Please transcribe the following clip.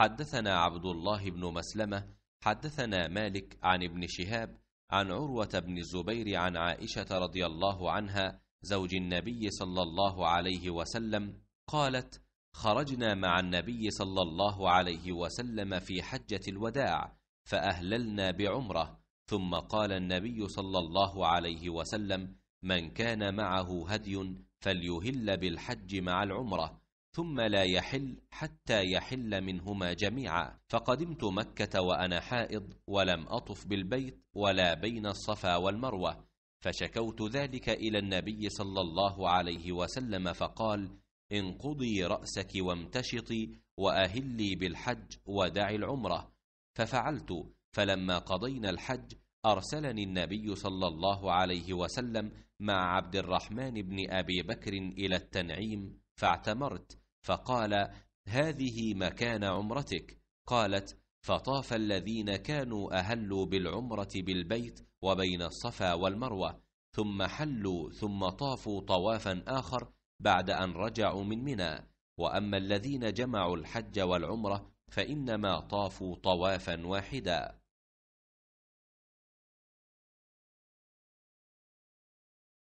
حدثنا عبد الله بن مسلمة حدثنا مالك عن ابن شهاب عن عروة بن الزبير عن عائشة رضي الله عنها زوج النبي صلى الله عليه وسلم قالت خرجنا مع النبي صلى الله عليه وسلم في حجة الوداع فأهللنا بعمرة ثم قال النبي صلى الله عليه وسلم من كان معه هدي فليهل بالحج مع العمرة ثم لا يحل حتى يحل منهما جميعا فقدمت مكة وأنا حائض ولم أطف بالبيت ولا بين الصفا والمروة فشكوت ذلك إلى النبي صلى الله عليه وسلم فقال انقضي رأسك وامتشطي وأهلي بالحج ودعي العمرة ففعلت فلما قضينا الحج أرسلني النبي صلى الله عليه وسلم مع عبد الرحمن بن أبي بكر إلى التنعيم فاعتمرت فقال هذه مكان عمرتك قالت فطاف الذين كانوا أهلوا بالعمرة بالبيت وبين الصفا والمروة ثم حلوا ثم طافوا طوافا آخر بعد أن رجعوا من منى وأما الذين جمعوا الحج والعمرة فإنما طافوا طوافا واحدا